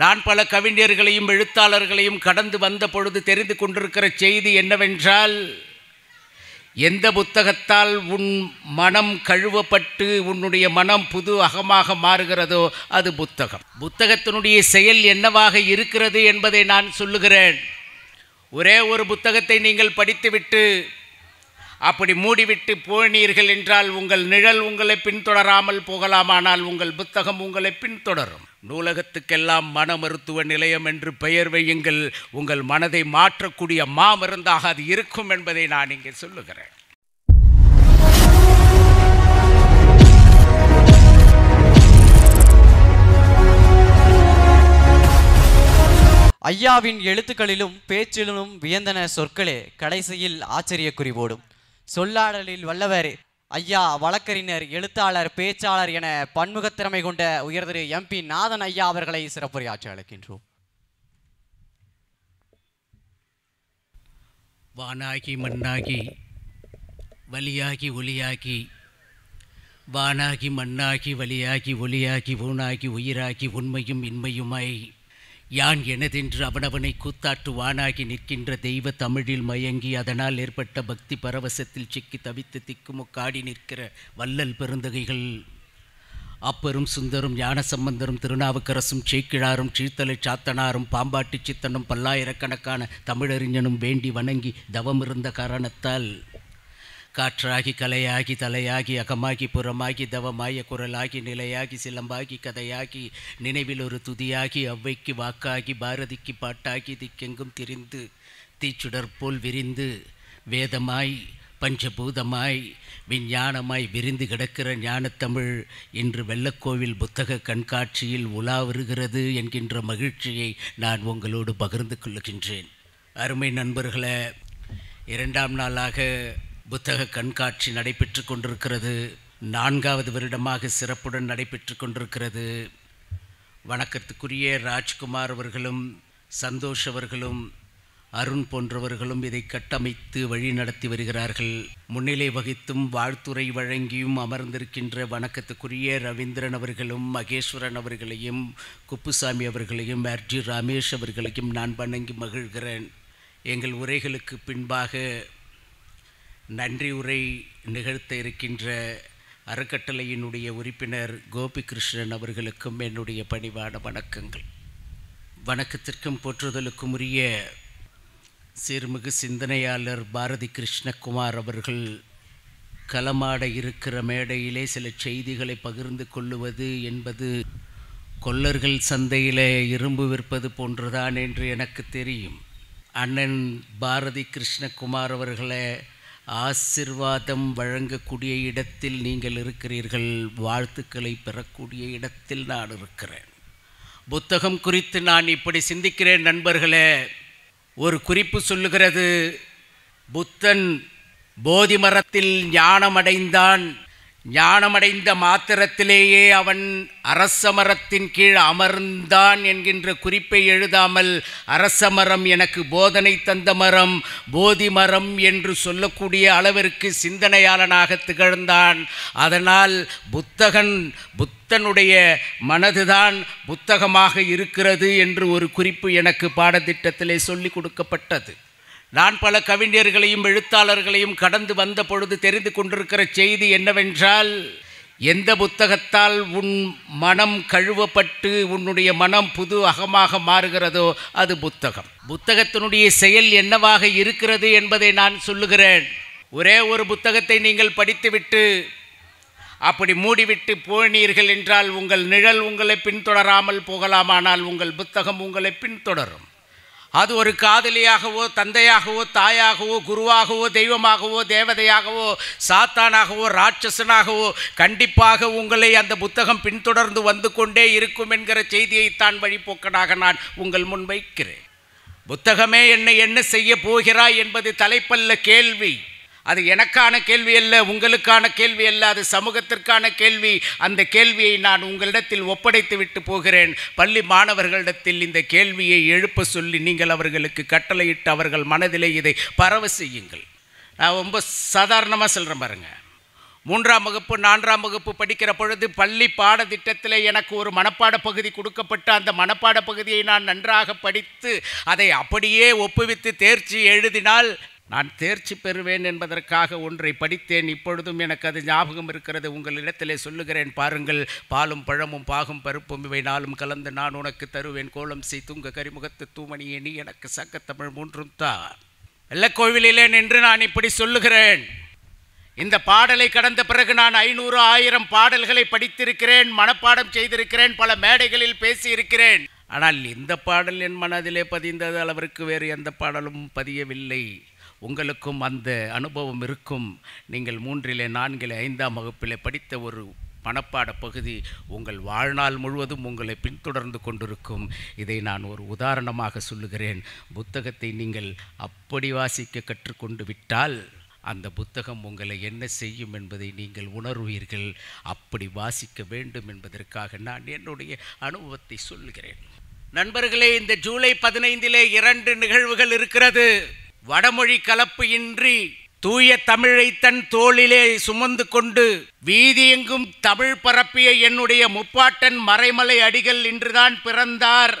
நான் பல கவிஞர்களையும் எழுத்தாளர்களையும் கடந்து வந்த பொழுது தெரிந்து கொண்டிருக்கிற செய்தி என்னவென்றால் எந்த புத்தகத்தால் உன் மனம் கழுவப்பட்டு உன்னுடைய மனம் புது அகமாக மாறுகிறதோ அது புத்தகம் புத்தகத்தினுடைய செயல் என்னவாக இருக்கிறது என்பதை நான் சொல்லுகிறேன் ஒரே ஒரு புத்தகத்தை நீங்கள் படித்துவிட்டு அப்படி மூடிவிட்டு போனீர்கள் என்றால் உங்கள் நிழல் உங்களை பின்தொடராமல் போகலாமானால் உங்கள் புத்தகம் உங்களை பின்தொடரும் நூலகத்துக்கெல்லாம் மன மருத்துவ நிலையம் என்று பெயர் வையுங்கள் உங்கள் மனதை மாற்றக்கூடிய மா மருந்தாக அது இருக்கும் என்பதை நான் இங்கே சொல்லுகிறேன் ஐயாவின் எழுத்துக்களிலும் பேச்சிலும் வியந்தன சொற்களே கடைசியில் ஆச்சரிய குறிவோடும் சொல்லாடலில் வல்லவர் ஐயா வழக்கறிஞர் எழுத்தாளர் பேச்சாளர் என பன்முகத்திறமை கொண்ட உயர்திரு எம்பி நாதன் ஐயா அவர்களை சிறப்புரையாற்றி அழைக்கின்றோம் வானாகி மண்ணாகி வலியாகி ஒலியாகி வானாகி மண்ணாகி வலியாகி ஒலியாகி ஊனாகி உயிராகி உண்மையும் இன்மையுமாய் யான் எனதென்று அவனவனை வானாகி நிற்கின்ற தெய்வ தமிழில் மயங்கி அதனால் ஏற்பட்ட பக்தி பரவசத்தில் சிக்கி தவித்து காடி நிற்கிற வல்லல் பெருந்தகைகள் அப்பரும் சுந்தரும் ஞானசம்பந்தரும் திருநாவுக்கரசும் சேக்கிழாரும் சீர்த்தலை சாத்தனாரும் பாம்பாட்டி சித்தனும் பல்லாயிரக்கணக்கான தமிழறிஞனும் வேண்டி வணங்கி தவமிருந்த காரணத்தால் காற்றாகி கலையாகி தலையாகி அகமாகி புறமாகி தவமாகி குரலாகி நிலையாகி சிலம்பாகி கதையாகி நினைவில் ஒரு துதியாகி அவ்வைக்கு வாக்காகி பாரதிக்கு பாட்டாகி திக்கெங்கும் திரிந்து தீச்சுடர் போல் விரிந்து வேதமாய் பஞ்சபூதமாய் விஞ்ஞானமாய் விரிந்து கிடக்கிற ஞானத்தமிழ் இன்று வெள்ளக்கோவில் புத்தக கண்காட்சியில் உலா வருகிறது என்கின்ற மகிழ்ச்சியை நான் உங்களோடு பகிர்ந்து கொள்கின்றேன் அருமை நண்பர்களை இரண்டாம் நாளாக புத்தக கண்காட்சி நடைபெற்று கொண்டிருக்கிறது நான்காவது வருடமாக சிறப்புடன் நடைபெற்று கொண்டிருக்கிறது வணக்கத்துக்குரிய ராஜ்குமார் அவர்களும் சந்தோஷ் அவர்களும் அருண் போன்றவர்களும் இதை கட்டமைத்து வழிநடத்தி வருகிறார்கள் முன்னிலை வகித்தும் வாழ்த்துறை வழங்கியும் அமர்ந்திருக்கின்ற வணக்கத்துக்குரிய ரவீந்திரன் அவர்களும் மகேஸ்வரன் அவர்களையும் குப்புசாமி அவர்களையும் ஆர்ஜி ரமேஷ் அவர்களையும் நான் வணங்கி மகிழ்கிறேன் எங்கள் உரைகளுக்கு பின்பாக நன்றி உரை நிகழ்த்த இருக்கின்ற அறக்கட்டளையினுடைய உறுப்பினர் கோபிகிருஷ்ணன் அவர்களுக்கும் என்னுடைய பணிவான வணக்கங்கள் வணக்கத்திற்கும் போற்றுதலுக்கும் உரிய சீர்மிகு சிந்தனையாளர் பாரதி கிருஷ்ணகுமார் அவர்கள் களமாட இருக்கிற மேடையிலே சில செய்திகளை பகிர்ந்து கொள்ளுவது என்பது கொல்லர்கள் சந்தையில் இரும்பு விற்பது போன்றுதான் என்று எனக்கு தெரியும் அண்ணன் பாரதி கிருஷ்ணகுமார் அவர்களை ஆசிர்வாதம் வழங்கக்கூடிய இடத்தில் நீங்கள் இருக்கிறீர்கள் வாழ்த்துக்களை பெறக்கூடிய இடத்தில் நான் இருக்கிறேன் புத்தகம் குறித்து நான் இப்படி சிந்திக்கிறேன் நண்பர்களே ஒரு குறிப்பு சொல்லுகிறது புத்தன் போதி மரத்தில் ஞானமடைந்தான் ஞானமடைந்த மாத்திரத்திலேயே அவன் அரசமரத்தின் கீழ் அமர்ந்தான் என்கின்ற குறிப்பை எழுதாமல் அரசமரம் எனக்கு போதனை தந்த மரம் போதி மரம் என்று சொல்லக்கூடிய அளவிற்கு சிந்தனையாளனாக திகழ்ந்தான் அதனால் புத்தகன் புத்தனுடைய மனதுதான் புத்தகமாக இருக்கிறது என்று ஒரு குறிப்பு எனக்கு பாடத்திட்டத்திலே சொல்லிக் கொடுக்கப்பட்டது நான் பல கவிஞர்களையும் எழுத்தாளர்களையும் கடந்து வந்த பொழுது தெரிந்து கொண்டிருக்கிற செய்தி என்னவென்றால் எந்த புத்தகத்தால் உன் மனம் கழுவப்பட்டு உன்னுடைய மனம் புது அகமாக மாறுகிறதோ அது புத்தகம் புத்தகத்தினுடைய செயல் என்னவாக இருக்கிறது என்பதை நான் சொல்லுகிறேன் ஒரே ஒரு புத்தகத்தை நீங்கள் படித்துவிட்டு அப்படி மூடிவிட்டு போனீர்கள் என்றால் உங்கள் நிழல் உங்களை பின்தொடராமல் போகலாமானால் உங்கள் புத்தகம் உங்களை பின்தொடரும் அது ஒரு காதலியாகவோ தந்தையாகவோ தாயாகவோ குருவாகவோ தெய்வமாகவோ தேவதையாகவோ சாத்தானாகவோ ராட்சசனாகவோ கண்டிப்பாக உங்களை அந்த புத்தகம் பின்தொடர்ந்து வந்து கொண்டே இருக்கும் என்கிற செய்தியைத்தான் வழிபோக்கனாக நான் உங்கள் முன்வைக்கிறேன் புத்தகமே என்னை என்ன செய்ய போகிறாய் என்பது தலைப்பல்ல கேள்வி அது எனக்கான கேள்வி அல்ல உங்களுக்கான கேள்வி அல்ல அது சமூகத்திற்கான கேள்வி அந்த கேள்வியை நான் உங்களிடத்தில் ஒப்படைத்து விட்டு போகிறேன் பள்ளி மாணவர்களிடத்தில் இந்த கேள்வியை எழுப்ப சொல்லி நீங்கள் அவர்களுக்கு கட்டளையிட்டு அவர்கள் மனதிலே இதை பரவ செய்யுங்கள் நான் ரொம்ப சாதாரணமாக சொல்கிறேன் பாருங்கள் மூன்றாம் வகுப்பு நான்காம் வகுப்பு படிக்கிற பொழுது பள்ளி பாடத்திட்டத்தில் எனக்கு ஒரு மனப்பாட பகுதி கொடுக்கப்பட்டு அந்த மனப்பாட பகுதியை நான் நன்றாக படித்து அதை அப்படியே ஒப்புவித்து தேர்ச்சி எழுதினால் நான் தேர்ச்சி பெறுவேன் என்பதற்காக ஒன்றை படித்தேன் இப்பொழுதும் எனக்கு அது ஞாபகம் இருக்கிறது உங்கள் இடத்திலே சொல்லுகிறேன் பாருங்கள் பாலும் பழமும் பாகும் பருப்பும் இவை நாளும் கலந்து நான் உனக்கு தருவேன் கோலம் செய் தூங்க கரிமுகத்து தூமணியே நீ எனக்கு சங்கத்தமிழ் மூன்றும் தான் வெள்ளக்கோவிலே நின்று நான் இப்படி சொல்லுகிறேன் இந்த பாடலை கடந்த பிறகு நான் ஐநூறு ஆயிரம் பாடல்களை படித்திருக்கிறேன் மனப்பாடம் செய்திருக்கிறேன் பல மேடைகளில் பேசியிருக்கிறேன் ஆனால் இந்த பாடல் என் மனதிலே பதிந்தது அளவிற்கு வேறு எந்த பாடலும் பதியவில்லை உங்களுக்கும் அந்த அனுபவம் இருக்கும் நீங்கள் மூன்றிலே நான்கிலே ஐந்தாம் வகுப்பிலே படித்த ஒரு மனப்பாட பகுதி உங்கள் வாழ்நாள் முழுவதும் உங்களை பின்தொடர்ந்து கொண்டிருக்கும் இதை நான் ஒரு உதாரணமாக சொல்லுகிறேன் புத்தகத்தை நீங்கள் அப்படி வாசிக்க கற்றுக்கொண்டு விட்டால் அந்த புத்தகம் உங்களை என்ன செய்யும் என்பதை நீங்கள் உணர்வீர்கள் அப்படி வாசிக்க வேண்டும் என்பதற்காக நான் என்னுடைய அனுபவத்தை சொல்கிறேன் நண்பர்களே இந்த ஜூலை பதினைந்திலே இரண்டு நிகழ்வுகள் இருக்கிறது வடமொழி கலப்பு இன்றி தூய தமிழை தன் தோளிலே சுமந்து கொண்டு வீதியெங்கும் தமிழ் பரப்பிய என்னுடைய முப்பாட்டன் மறைமலை அடிகள் இன்றுதான் பிறந்தார்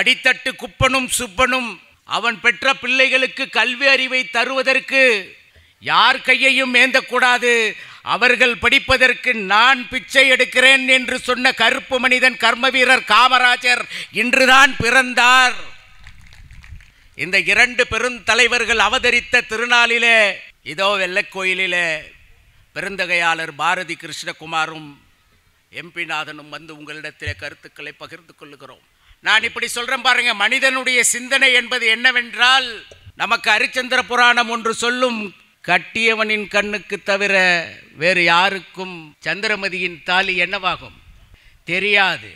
அடித்தட்டு குப்பனும் சுப்பனும் அவன் பெற்ற பிள்ளைகளுக்கு கல்வி அறிவை தருவதற்கு யார் கையையும் ஏந்தக்கூடாது அவர்கள் படிப்பதற்கு நான் பிச்சை எடுக்கிறேன் என்று சொன்ன கருப்பு மனிதன் கர்மவீரர் காமராஜர் இன்றுதான் பிறந்தார் இந்த இரண்டு பெருந்தலைவர்கள் தலைவர்கள் அவதரித்த திருநாளிலே இதோ வெள்ளக்கோயிலிலே பெருந்தகையாளர் பாரதி கிருஷ்ணகுமாரும் எம்பிநாதனும் வந்து உங்களிடத்திலே கருத்துக்களை பகிர்ந்து கொள்ளுகிறோம் நான் இப்படி சொல்கிறேன் பாருங்க மனிதனுடைய சிந்தனை என்பது என்னவென்றால் நமக்கு அரிச்சந்திர புராணம் ஒன்று சொல்லும் கட்டியவனின் கண்ணுக்கு தவிர வேறு யாருக்கும் சந்திரமதியின் தாலி என்னவாகும் தெரியாது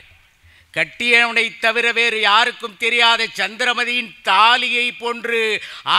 கட்டியவனை தவிர வேறு யாருக்கும் தெரியாத சந்திரமதியின் தாலியை போன்று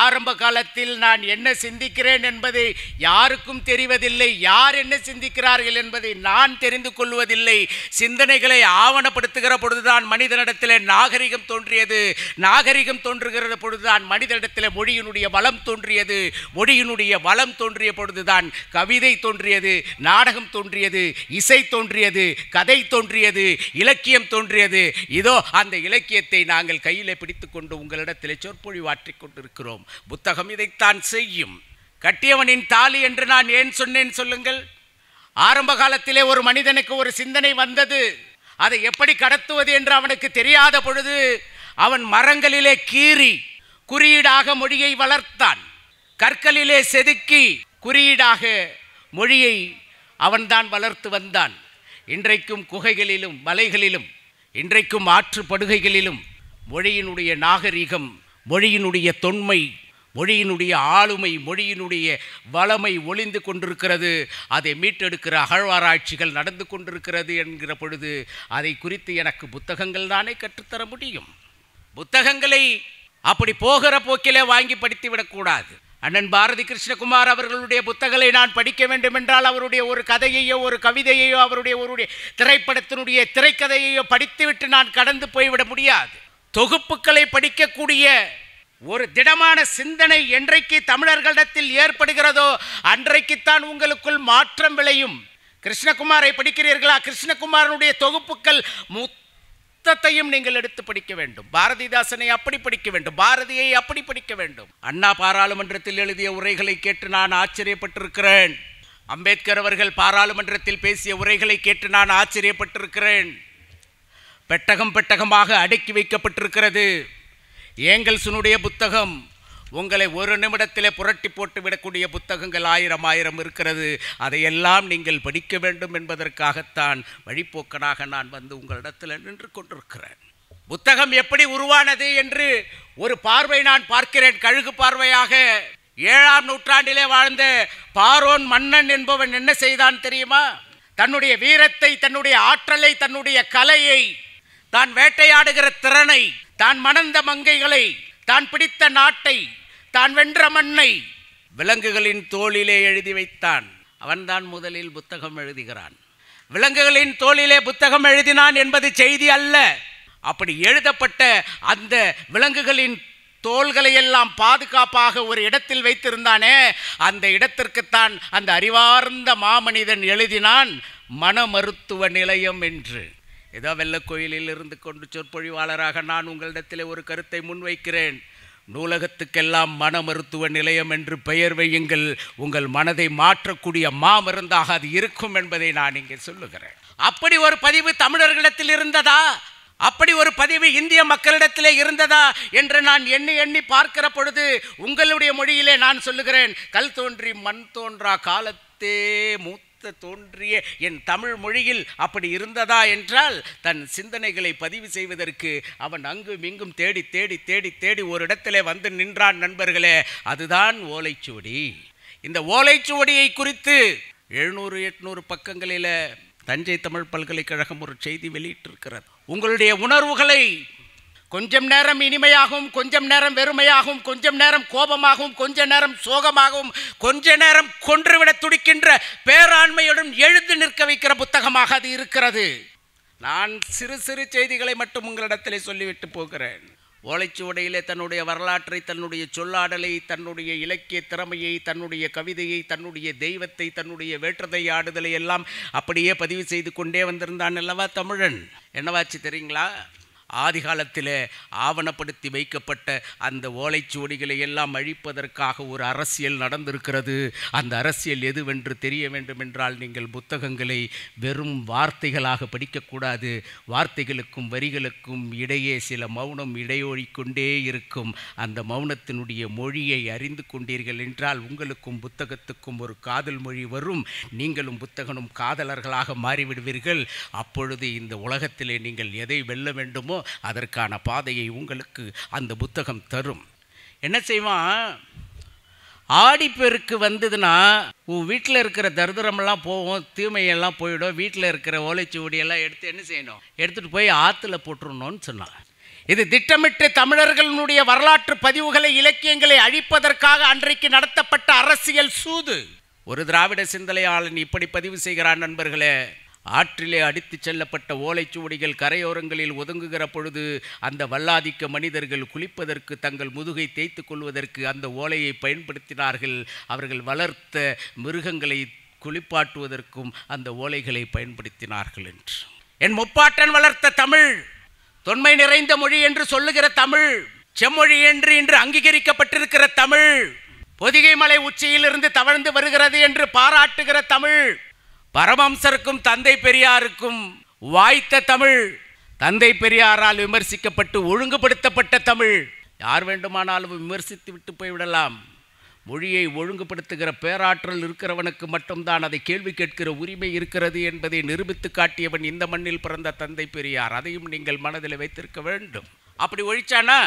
ஆரம்ப காலத்தில் நான் என்ன சிந்திக்கிறேன் என்பது யாருக்கும் தெரிவதில்லை யார் என்ன சிந்திக்கிறார்கள் என்பதை நான் தெரிந்து கொள்வதில்லை சிந்தனைகளை ஆவணப்படுத்துகிற பொழுதுதான் மனிதனிடத்தில் நாகரிகம் தோன்றியது நாகரிகம் தோன்றுகிற பொழுதுதான் மனிதனிடத்தில் மொழியினுடைய வளம் தோன்றியது மொழியினுடைய வளம் தோன்றிய பொழுதுதான் கவிதை தோன்றியது நாடகம் தோன்றியது இசை தோன்றியது கதை தோன்றியது இலக்கியம் தோன்றியது இலக்கியது இதோ அந்த இலக்கியத்தை நாங்கள் கையில் பிடித்து கொண்டு உங்களிடத்தில் சொற்பொழிவாற்றிக் கொண்டிருக்கிறோம் புத்தகம் இதைத்தான் செய்யும் கட்டியவனின் தாலி என்று நான் ஏன் சொன்னேன் சொல்லுங்கள் ஆரம்ப காலத்திலே ஒரு மனிதனுக்கு ஒரு சிந்தனை வந்தது அதை எப்படி கடத்துவது என்று அவனுக்கு தெரியாத பொழுது அவன் மரங்களிலே கீறி குறியீடாக மொழியை வளர்த்தான் கற்களிலே செதுக்கி குறியீடாக மொழியை அவன்தான் வளர்த்து வந்தான் இன்றைக்கும் குகைகளிலும் மலைகளிலும் இன்றைக்கும் ஆற்றுப்படுகைகளிலும் மொழியினுடைய நாகரீகம் மொழியினுடைய தொன்மை மொழியினுடைய ஆளுமை மொழியினுடைய வளமை ஒளிந்து கொண்டிருக்கிறது அதை மீட்டெடுக்கிற அகழ்வாராய்ச்சிகள் நடந்து கொண்டிருக்கிறது என்கிற பொழுது அதை குறித்து எனக்கு புத்தகங்கள் தானே கற்றுத்தர முடியும் புத்தகங்களை அப்படி போகிற போக்கிலே வாங்கி படித்து விடக்கூடாது அண்ணன் பாரதி கிருஷ்ணகுமார் அவர்களுடைய புத்தகங்களை நான் படிக்க வேண்டும் என்றால் அவருடைய ஒரு கதையையோ ஒரு கவிதையையோ அவருடைய ஒரு திரைப்படத்தினுடைய திரைக்கதையையோ படித்துவிட்டு நான் கடந்து போய்விட முடியாது தொகுப்புகளை படிக்கக்கூடிய ஒரு திடமான சிந்தனை என்றைக்கு தமிழர்களிடத்தில் ஏற்படுகிறதோ அன்றைக்குத்தான் உங்களுக்குள் மாற்றம் விளையும் கிருஷ்ணகுமாரை படிக்கிறீர்களா கிருஷ்ணகுமாரனுடைய தொகுப்புகள் முத் புத்தத்தையும் நீங்கள் எடுத்து படிக்க வேண்டும் பாரதிதாசனை அப்படி படிக்க வேண்டும் பாரதியை அப்படி படிக்க வேண்டும் அண்ணா பாராளுமன்றத்தில் எழுதிய உரைகளை கேட்டு நான் ஆச்சரியப்பட்டிருக்கிறேன் அம்பேத்கர் அவர்கள் பாராளுமன்றத்தில் பேசிய உரைகளை கேட்டு நான் ஆச்சரியப்பட்டிருக்கிறேன் பெட்டகம் பெட்டகமாக அடுக்கி வைக்கப்பட்டிருக்கிறது ஏங்கல்சனுடைய புத்தகம் உங்களை ஒரு நிமிடத்திலே புரட்டி போட்டு விடக்கூடிய புத்தகங்கள் ஆயிரம் ஆயிரம் இருக்கிறது அதையெல்லாம் நீங்கள் படிக்க வேண்டும் என்பதற்காகத்தான் வழிப்போக்கனாக நான் வந்து உங்களிடத்தில் நின்று கொண்டிருக்கிறேன் புத்தகம் எப்படி உருவானது என்று ஒரு பார்வை நான் பார்க்கிறேன் கழுகு பார்வையாக ஏழாம் நூற்றாண்டிலே வாழ்ந்த பாரோன் மன்னன் என்பவன் என்ன செய்தான் தெரியுமா தன்னுடைய வீரத்தை தன்னுடைய ஆற்றலை தன்னுடைய கலையை தான் வேட்டையாடுகிற திறனை தான் மணந்த மங்கைகளை தான் பிடித்த நாட்டை தான் வென்ற மண்ணை விலங்குகளின் தோளிலே எழுதி வைத்தான் அவன்தான் முதலில் புத்தகம் எழுதுகிறான் விலங்குகளின் தோளிலே புத்தகம் எழுதினான் என்பது செய்தி அல்ல அப்படி எழுதப்பட்ட அந்த விலங்குகளின் தோள்களை எல்லாம் பாதுகாப்பாக ஒரு இடத்தில் வைத்திருந்தானே அந்த இடத்திற்குத்தான் அந்த அறிவார்ந்த மாமனிதன் எழுதினான் மன மருத்துவ நிலையம் என்று ஏதோ வெள்ளக்கோயிலில் இருந்து கொண்டு சொற்பொழிவாளராக நான் உங்களிடத்தில் ஒரு கருத்தை முன்வைக்கிறேன் நூலகத்துக்கெல்லாம் மன மருத்துவ நிலையம் என்று பெயர் வையுங்கள் உங்கள் மனதை மாற்றக்கூடிய மாமருந்தாக அது இருக்கும் என்பதை நான் இங்கே சொல்லுகிறேன் அப்படி ஒரு பதிவு தமிழர்களிடத்தில் இருந்ததா அப்படி ஒரு பதிவு இந்திய மக்களிடத்திலே இருந்ததா என்று நான் எண்ணி எண்ணி பார்க்கிற பொழுது உங்களுடைய மொழியிலே நான் சொல்லுகிறேன் கல் தோன்றி மண் தோன்றா காலத்தே மூத்த பேச தோன்றிய என் தமிழ் மொழியில் அப்படி இருந்ததா என்றால் தன் சிந்தனைகளை பதிவு செய்வதற்கு அவன் அங்கும் இங்கும் தேடி தேடி தேடி தேடி ஒரு இடத்திலே வந்து நின்றான் நண்பர்களே அதுதான் ஓலைச்சுவடி இந்த ஓலைச்சுவடியை குறித்து எழுநூறு எட்நூறு பக்கங்களில் தஞ்சை தமிழ் பல்கலைக்கழகம் ஒரு செய்தி வெளியிட்டிருக்கிறது உங்களுடைய உணர்வுகளை கொஞ்சம் நேரம் இனிமையாகவும் கொஞ்சம் நேரம் வெறுமையாகவும் கொஞ்சம் நேரம் கோபமாகவும் கொஞ்ச நேரம் சோகமாகவும் கொஞ்ச நேரம் கொன்றுவிட துடிக்கின்ற பேராண்மையுடன் எழுந்து நிற்க வைக்கிற புத்தகமாக அது இருக்கிறது நான் சிறு சிறு செய்திகளை மட்டும் உங்களிடத்திலே சொல்லிவிட்டு போகிறேன் ஓலைச்சுவடையிலே தன்னுடைய வரலாற்றை தன்னுடைய சொல்லாடலை தன்னுடைய இலக்கிய திறமையை தன்னுடைய கவிதையை தன்னுடைய தெய்வத்தை தன்னுடைய வேற்றதை ஆடுதலை எல்லாம் அப்படியே பதிவு செய்து கொண்டே வந்திருந்தான் அல்லவா தமிழன் என்னவாச்சு தெரியுங்களா ஆதிகாலத்தில் ஆவணப்படுத்தி வைக்கப்பட்ட அந்த ஓலைச்சுவடிகளை எல்லாம் அழிப்பதற்காக ஒரு அரசியல் நடந்திருக்கிறது அந்த அரசியல் எதுவென்று தெரிய வேண்டும் என்றால் நீங்கள் புத்தகங்களை வெறும் வார்த்தைகளாக படிக்கக்கூடாது வார்த்தைகளுக்கும் வரிகளுக்கும் இடையே சில மௌனம் இடையொழி கொண்டே இருக்கும் அந்த மௌனத்தினுடைய மொழியை அறிந்து கொண்டீர்கள் என்றால் உங்களுக்கும் புத்தகத்துக்கும் ஒரு காதல் மொழி வரும் நீங்களும் புத்தகனும் காதலர்களாக மாறிவிடுவீர்கள் அப்பொழுது இந்த உலகத்திலே நீங்கள் எதை வெல்ல வேண்டுமோ வேண்டுமோ அதற்கான பாதையை உங்களுக்கு அந்த புத்தகம் தரும் என்ன செய்வான் ஆடிப்பெருக்கு வந்ததுன்னா உன் வீட்டில் இருக்கிற தரித்திரமெல்லாம் போவோம் தீமையெல்லாம் போயிடும் வீட்டில் இருக்கிற ஓலைச்சுவடியெல்லாம் எடுத்து என்ன செய்யணும் எடுத்துகிட்டு போய் ஆற்றுல போட்டுருணும்னு சொன்னான் இது திட்டமிட்டு தமிழர்களுடைய வரலாற்று பதிவுகளை இலக்கியங்களை அழிப்பதற்காக அன்றைக்கு நடத்தப்பட்ட அரசியல் சூது ஒரு திராவிட சிந்தனையாளன் இப்படி பதிவு செய்கிறான் நண்பர்களே ஆற்றிலே அடித்துச் செல்லப்பட்ட ஓலைச்சுவடிகள் கரையோரங்களில் ஒதுங்குகிற பொழுது அந்த வல்லாதிக்க மனிதர்கள் குளிப்பதற்கு தங்கள் முதுகை தேய்த்து கொள்வதற்கு அந்த ஓலையை பயன்படுத்தினார்கள் அவர்கள் வளர்த்த மிருகங்களை குளிப்பாட்டுவதற்கும் அந்த ஓலைகளை பயன்படுத்தினார்கள் என்று என் முப்பாட்டன் வளர்த்த தமிழ் தொன்மை நிறைந்த மொழி என்று சொல்லுகிற தமிழ் செம்மொழி என்று இன்று அங்கீகரிக்கப்பட்டிருக்கிற தமிழ் பொதிகை மலை உச்சியிலிருந்து தவழ்ந்து வருகிறது என்று பாராட்டுகிற தமிழ் பரமம்சருக்கும் தந்தை பெரியாருக்கும் வாய்த்த தமிழ் தந்தை பெரியாரால் விமர்சிக்கப்பட்டு ஒழுங்குபடுத்தப்பட்ட தமிழ் யார் வேண்டுமானாலும் விமர்சித்து விட்டு போய்விடலாம் மொழியை ஒழுங்குபடுத்துகிற பேராற்றல் இருக்கிறவனுக்கு மட்டும்தான் அதை கேள்வி கேட்கிற உரிமை இருக்கிறது என்பதை நிரூபித்து காட்டியவன் இந்த மண்ணில் பிறந்த தந்தை பெரியார் அதையும் நீங்கள் மனதில் வைத்திருக்க வேண்டும் அப்படி ஒழிச்சானா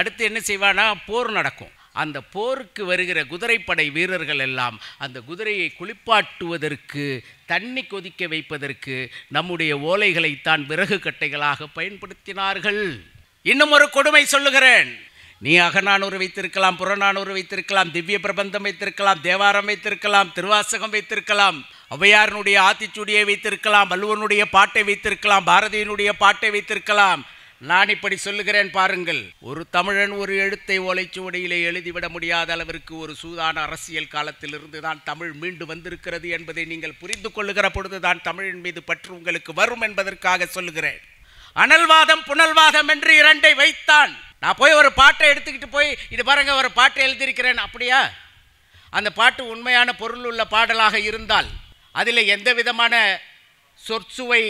அடுத்து என்ன செய்வானா போர் நடக்கும் அந்த போருக்கு வருகிற குதிரைப்படை வீரர்கள் எல்லாம் அந்த குதிரையை குளிப்பாட்டுவதற்கு தண்ணி கொதிக்க வைப்பதற்கு நம்முடைய ஓலைகளைத்தான் விறகு கட்டைகளாக பயன்படுத்தினார்கள் இன்னும் ஒரு கொடுமை சொல்லுகிறேன் நீ அகநானூறு வைத்திருக்கலாம் புறநானூறு வைத்திருக்கலாம் திவ்ய பிரபந்தம் வைத்திருக்கலாம் தேவாரம் வைத்திருக்கலாம் திருவாசகம் வைத்திருக்கலாம் ஔவையாரனுடைய ஆத்திச்சூடியை வைத்திருக்கலாம் வள்ளுவனுடைய பாட்டை வைத்திருக்கலாம் பாரதியினுடைய பாட்டை வைத்திருக்கலாம் நான் இப்படி சொல்லுகிறேன் பாருங்கள் ஒரு தமிழன் ஒரு எழுத்தை ஓலைச்சுவடியிலே எழுதிவிட முடியாத அளவிற்கு ஒரு சூதான அரசியல் காலத்திலிருந்து தான் தமிழ் மீண்டு வந்திருக்கிறது என்பதை நீங்கள் புரிந்து கொள்ளுகிற பொழுதுதான் தமிழின் மீது பற்று உங்களுக்கு வரும் என்பதற்காக சொல்லுகிறேன் அனல்வாதம் புனல்வாதம் என்று இரண்டை வைத்தான் நான் போய் ஒரு பாட்டை எடுத்துக்கிட்டு போய் இது பாருங்க ஒரு பாட்டை எழுதியிருக்கிறேன் அப்படியா அந்த பாட்டு உண்மையான பொருள் உள்ள பாடலாக இருந்தால் அதில் எந்த விதமான சொற்சுவை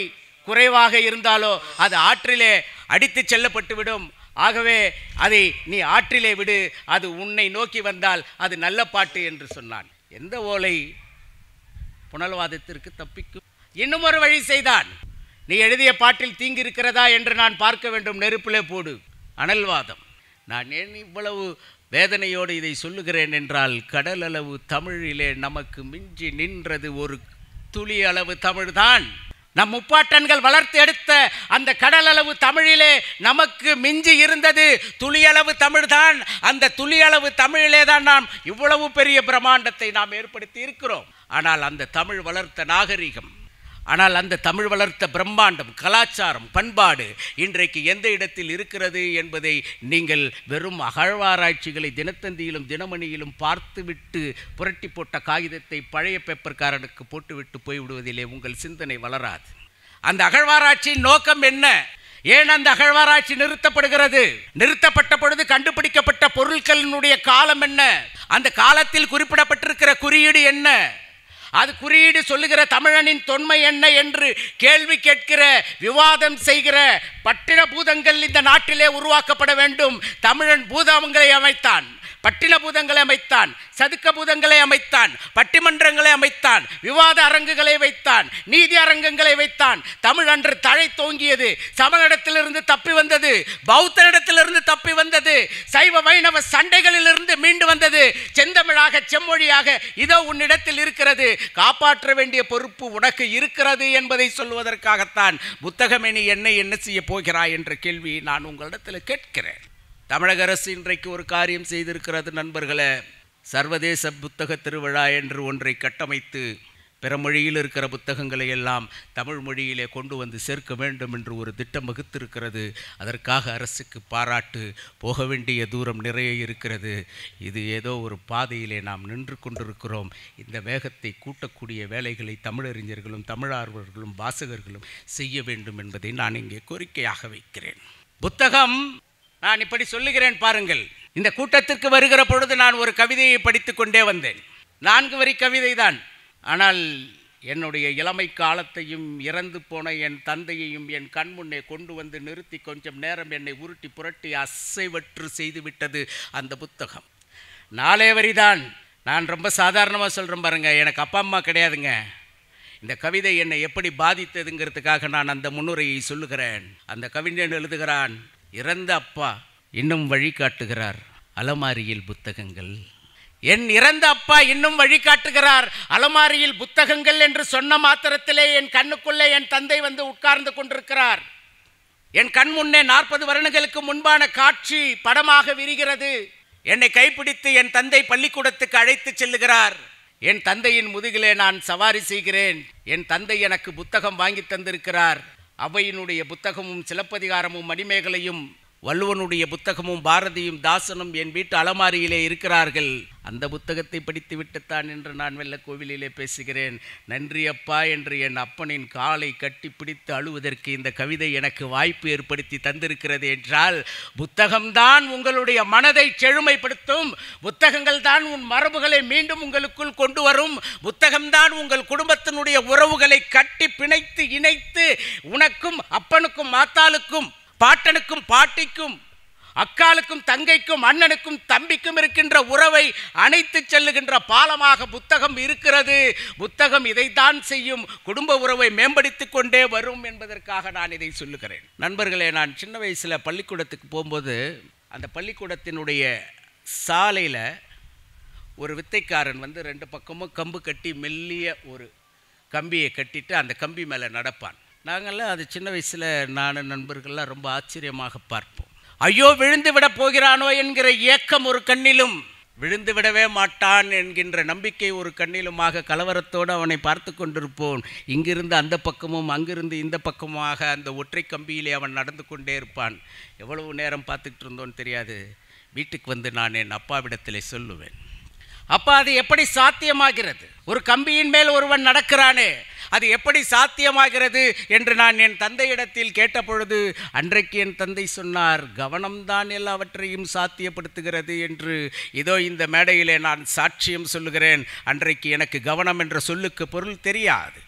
குறைவாக இருந்தாலோ அது ஆற்றிலே அடித்து செல்லப்பட்டுவிடும் ஆகவே அதை நீ ஆற்றிலே விடு அது உன்னை நோக்கி வந்தால் அது நல்ல பாட்டு என்று சொன்னான் எந்த ஓலை புனல்வாதத்திற்கு தப்பிக்கும் இன்னும் ஒரு வழி செய்தான் நீ எழுதிய பாட்டில் தீங்கு இருக்கிறதா என்று நான் பார்க்க வேண்டும் நெருப்பிலே போடு அனல்வாதம் நான் ஏன் இவ்வளவு வேதனையோடு இதை சொல்லுகிறேன் என்றால் கடலளவு தமிழிலே நமக்கு மிஞ்சி நின்றது ஒரு துளி அளவு தமிழ்தான் நம் முப்பாட்டன்கள் வளர்த்து எடுத்த அந்த கடலளவு தமிழிலே நமக்கு மிஞ்சி இருந்தது துளியளவு தமிழ் தான் அந்த துளியளவு தமிழிலே தான் நாம் இவ்வளவு பெரிய பிரம்மாண்டத்தை நாம் ஏற்படுத்தி இருக்கிறோம் ஆனால் அந்த தமிழ் வளர்த்த நாகரிகம் ஆனால் அந்த தமிழ் வளர்த்த பிரம்மாண்டம் கலாச்சாரம் பண்பாடு இன்றைக்கு எந்த இடத்தில் இருக்கிறது என்பதை நீங்கள் வெறும் அகழ்வாராய்ச்சிகளை தினத்தந்தியிலும் தினமணியிலும் பார்த்துவிட்டு புரட்டி போட்ட காகிதத்தை பழைய பேப்பர்காரனுக்கு போட்டுவிட்டு போய்விடுவதிலே உங்கள் சிந்தனை வளராது அந்த அகழ்வாராய்ச்சியின் நோக்கம் என்ன ஏன் அந்த அகழ்வாராய்ச்சி நிறுத்தப்படுகிறது நிறுத்தப்பட்ட பொழுது கண்டுபிடிக்கப்பட்ட பொருட்களினுடைய காலம் என்ன அந்த காலத்தில் குறிப்பிடப்பட்டிருக்கிற குறியீடு என்ன அது குறியீடு சொல்லுகிற தமிழனின் தொன்மை என்ன என்று கேள்வி கேட்கிற விவாதம் செய்கிற பட்டின பூதங்கள் இந்த நாட்டிலே உருவாக்கப்பட வேண்டும் தமிழன் பூதங்களை அமைத்தான் பட்டின பூதங்களை அமைத்தான் சதுக்க பூதங்களை அமைத்தான் பட்டிமன்றங்களை அமைத்தான் விவாத அரங்குகளை வைத்தான் நீதி அரங்கங்களை வைத்தான் தமிழ் அன்று தழை தோங்கியது சமநடத்திலிருந்து தப்பி வந்தது இடத்திலிருந்து தப்பி வந்தது சைவ வைணவ சண்டைகளிலிருந்து மீண்டு வந்தது செந்தமிழாக செம்மொழியாக இதோ உன்னிடத்தில் இருக்கிறது காப்பாற்ற வேண்டிய பொறுப்பு உனக்கு இருக்கிறது என்பதை சொல்வதற்காகத்தான் புத்தகமேனி என்னை என்ன செய்ய போகிறாய் என்ற கேள்வியை நான் உங்களிடத்தில் கேட்கிறேன் தமிழக அரசு இன்றைக்கு ஒரு காரியம் செய்திருக்கிறது நண்பர்களே சர்வதேச புத்தக திருவிழா என்று ஒன்றை கட்டமைத்து பிற மொழியில் இருக்கிற புத்தகங்களை எல்லாம் தமிழ் மொழியிலே கொண்டு வந்து சேர்க்க வேண்டும் என்று ஒரு திட்டம் வகுத்திருக்கிறது அதற்காக அரசுக்கு பாராட்டு போக வேண்டிய தூரம் நிறைய இருக்கிறது இது ஏதோ ஒரு பாதையிலே நாம் நின்று கொண்டிருக்கிறோம் இந்த வேகத்தை கூட்டக்கூடிய வேலைகளை தமிழறிஞர்களும் தமிழார்வர்களும் வாசகர்களும் செய்ய வேண்டும் என்பதை நான் இங்கே கோரிக்கையாக வைக்கிறேன் புத்தகம் நான் இப்படி சொல்லுகிறேன் பாருங்கள் இந்த கூட்டத்திற்கு வருகிற பொழுது நான் ஒரு கவிதையை படித்து கொண்டே வந்தேன் நான்கு வரி கவிதை தான் ஆனால் என்னுடைய இளமை காலத்தையும் இறந்து போன என் தந்தையையும் என் கண் முன்னே கொண்டு வந்து நிறுத்தி கொஞ்சம் நேரம் என்னை உருட்டி புரட்டி அசைவற்று செய்துவிட்டது அந்த புத்தகம் நாளே வரிதான் நான் ரொம்ப சாதாரணமாக சொல்கிறேன் பாருங்கள் எனக்கு அப்பா அம்மா கிடையாதுங்க இந்த கவிதை என்னை எப்படி பாதித்ததுங்கிறதுக்காக நான் அந்த முன்னுரையை சொல்லுகிறேன் அந்த கவிஞன் எழுதுகிறான் இறந்த அப்பா இன்னும் வழிகாட்டுகிறார் அலமாரியில் புத்தகங்கள் என் இறந்த அப்பா இன்னும் வழிகாட்டுகிறார் அலமாரியில் புத்தகங்கள் என்று சொன்ன மாத்திரத்திலே என் கண்ணுக்குள்ளே என் தந்தை வந்து உட்கார்ந்து கொண்டிருக்கிறார் என் கண் முன்னே நாற்பது வருடங்களுக்கு முன்பான காட்சி படமாக விரிகிறது என்னை கைப்பிடித்து என் தந்தை பள்ளிக்கூடத்துக்கு அழைத்து செல்லுகிறார் என் தந்தையின் முதுகிலே நான் சவாரி செய்கிறேன் என் தந்தை எனக்கு புத்தகம் வாங்கி தந்திருக்கிறார் அவையினுடைய புத்தகமும் சிலப்பதிகாரமும் மணிமேகலையும் வள்ளுவனுடைய புத்தகமும் பாரதியும் தாசனும் என் வீட்டு அலமாரியிலே இருக்கிறார்கள் அந்த புத்தகத்தை படித்து விட்டுத்தான் என்று நான் வெள்ள கோவிலிலே பேசுகிறேன் நன்றி அப்பா என்று என் அப்பனின் காலை கட்டி பிடித்து அழுவதற்கு இந்த கவிதை எனக்கு வாய்ப்பு ஏற்படுத்தி தந்திருக்கிறது என்றால் புத்தகம்தான் உங்களுடைய மனதை செழுமைப்படுத்தும் புத்தகங்கள் தான் உன் மரபுகளை மீண்டும் உங்களுக்குள் கொண்டு வரும் புத்தகம்தான் உங்கள் குடும்பத்தினுடைய உறவுகளை கட்டி பிணைத்து இணைத்து உனக்கும் அப்பனுக்கும் மாத்தாளுக்கும் பாட்டனுக்கும் பாட்டிக்கும் அக்காளுக்கும் தங்கைக்கும் அண்ணனுக்கும் தம்பிக்கும் இருக்கின்ற உறவை அணைத்து செல்லுகின்ற பாலமாக புத்தகம் இருக்கிறது புத்தகம் இதைத்தான் செய்யும் குடும்ப உறவை மேம்படுத்தி கொண்டே வரும் என்பதற்காக நான் இதை சொல்லுகிறேன் நண்பர்களே நான் சின்ன வயசில் பள்ளிக்கூடத்துக்கு போகும்போது அந்த பள்ளிக்கூடத்தினுடைய சாலையில் ஒரு வித்தைக்காரன் வந்து ரெண்டு பக்கமும் கம்பு கட்டி மெல்லிய ஒரு கம்பியை கட்டிட்டு அந்த கம்பி மேலே நடப்பான் நாங்கள்லாம் அது சின்ன வயசில் நான் நண்பர்கள்லாம் ரொம்ப ஆச்சரியமாக பார்ப்போம் ஐயோ விழுந்து விட போகிறானோ என்கிற ஏக்கம் ஒரு கண்ணிலும் விழுந்து விடவே மாட்டான் என்கின்ற நம்பிக்கை ஒரு கண்ணிலுமாக கலவரத்தோடு அவனை பார்த்து கொண்டிருப்போன் இங்கிருந்து அந்த பக்கமும் அங்கிருந்து இந்த பக்கமாக அந்த ஒற்றை கம்பியிலே அவன் நடந்து கொண்டே இருப்பான் எவ்வளவு நேரம் பார்த்துக்கிட்டு இருந்தோன்னு தெரியாது வீட்டுக்கு வந்து நான் என் அப்பாவிடத்தில் சொல்லுவேன் அப்பா அது எப்படி சாத்தியமாகிறது ஒரு கம்பியின் மேல் ஒருவன் நடக்கிறானே அது எப்படி சாத்தியமாகிறது என்று நான் என் தந்தையிடத்தில் கேட்டபொழுது அன்றைக்கு என் தந்தை சொன்னார் கவனம்தான் எல்லாவற்றையும் சாத்தியப்படுத்துகிறது என்று இதோ இந்த மேடையிலே நான் சாட்சியம் சொல்லுகிறேன் அன்றைக்கு எனக்கு கவனம் என்ற சொல்லுக்கு பொருள் தெரியாது